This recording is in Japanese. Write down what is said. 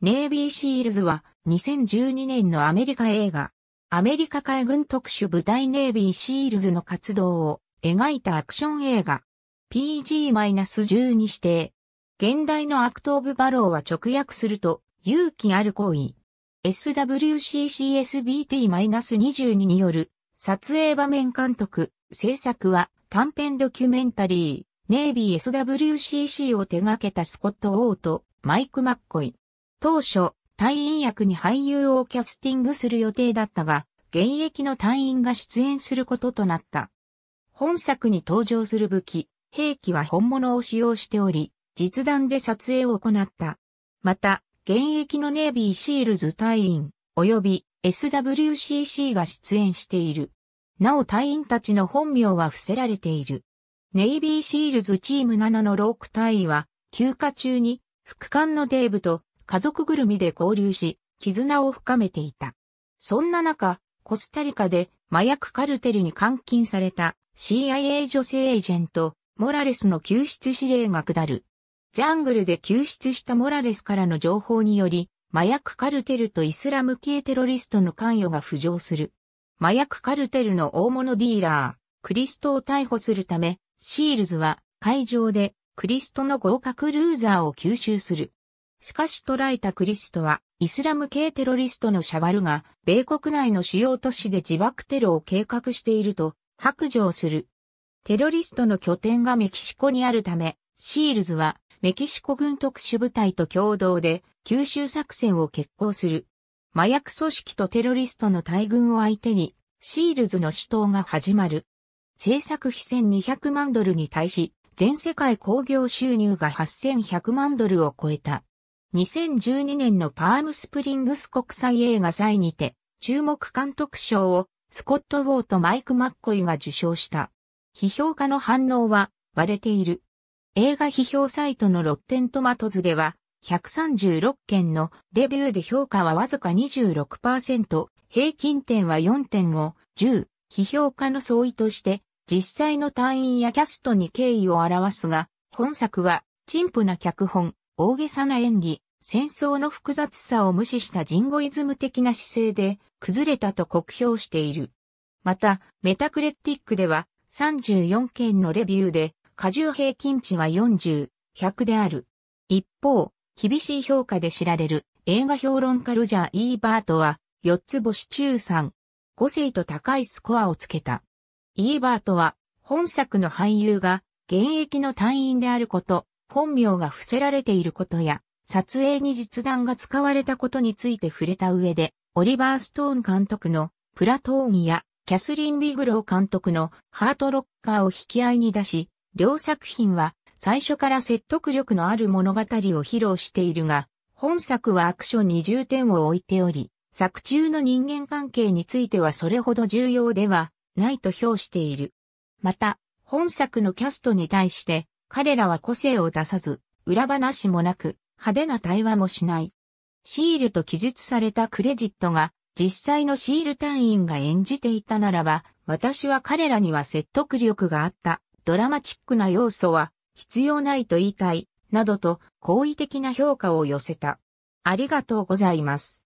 ネイビーシールズは2012年のアメリカ映画、アメリカ海軍特殊部隊ネイビーシールズの活動を描いたアクション映画、PG-12 指定。現代のアクトオブバローは直訳すると、勇気ある行為。SWCCSBT-22 による撮影場面監督、制作は短編ドキュメンタリー、ネイビー SWCC を手掛けたスコット・オート、マイク・マッコイ。当初、隊員役に俳優をキャスティングする予定だったが、現役の隊員が出演することとなった。本作に登場する武器、兵器は本物を使用しており、実弾で撮影を行った。また、現役のネイビーシールズ隊員、及び SWCC が出演している。なお隊員たちの本名は伏せられている。ネイビーシールズチーム7のローク隊員は、休暇中に、副官のデーブと家族ぐるみで交流し、絆を深めていた。そんな中、コスタリカで麻薬カルテルに監禁された CIA 女性エージェント、モラレスの救出指令が下る。ジャングルで救出したモラレスからの情報により、麻薬カルテルとイスラム系テロリストの関与が浮上する。麻薬カルテルの大物ディーラー、クリストを逮捕するため、シールズは会場でクリストの豪華クルーザーを吸収する。しかし捕らえたクリストは、イスラム系テロリストのシャワルが、米国内の主要都市で自爆テロを計画していると、白状する。テロリストの拠点がメキシコにあるため、シールズは、メキシコ軍特殊部隊と共同で、吸収作戦を決行する。麻薬組織とテロリストの大軍を相手に、シールズの死闘が始まる。制作費1200万ドルに対し、全世界興行収入が8100万ドルを超えた。2012年のパームスプリングス国際映画祭にて、注目監督賞をスコット・ウォーとマイク・マッコイが受賞した。批評家の反応は割れている。映画批評サイトのロッテントマトズでは、136件のレビューで評価はわずか26%、平均点は4.5、10、批評家の相違として、実際の隊員やキャストに敬意を表すが、本作は、陳腐な脚本、大げさな演技、戦争の複雑さを無視したジンゴイズム的な姿勢で崩れたと酷評している。また、メタクレティックでは34件のレビューで、過重平均値は40、100である。一方、厳しい評価で知られる映画評論家ルジャー・イーバートは4つ星中3、5星と高いスコアをつけた。イーバートは本作の俳優が現役の隊員であること、本名が伏せられていることや、撮影に実弾が使われたことについて触れた上で、オリバー・ストーン監督のプラトーンやキャスリン・ビグロー監督のハートロッカーを引き合いに出し、両作品は最初から説得力のある物語を披露しているが、本作はアクションに重点を置いており、作中の人間関係についてはそれほど重要ではないと評している。また、本作のキャストに対して、彼らは個性を出さず、裏話もなく、派手な対話もしない。シールと記述されたクレジットが、実際のシール隊員が演じていたならば、私は彼らには説得力があった、ドラマチックな要素は必要ないと言いたい、などと好意的な評価を寄せた。ありがとうございます。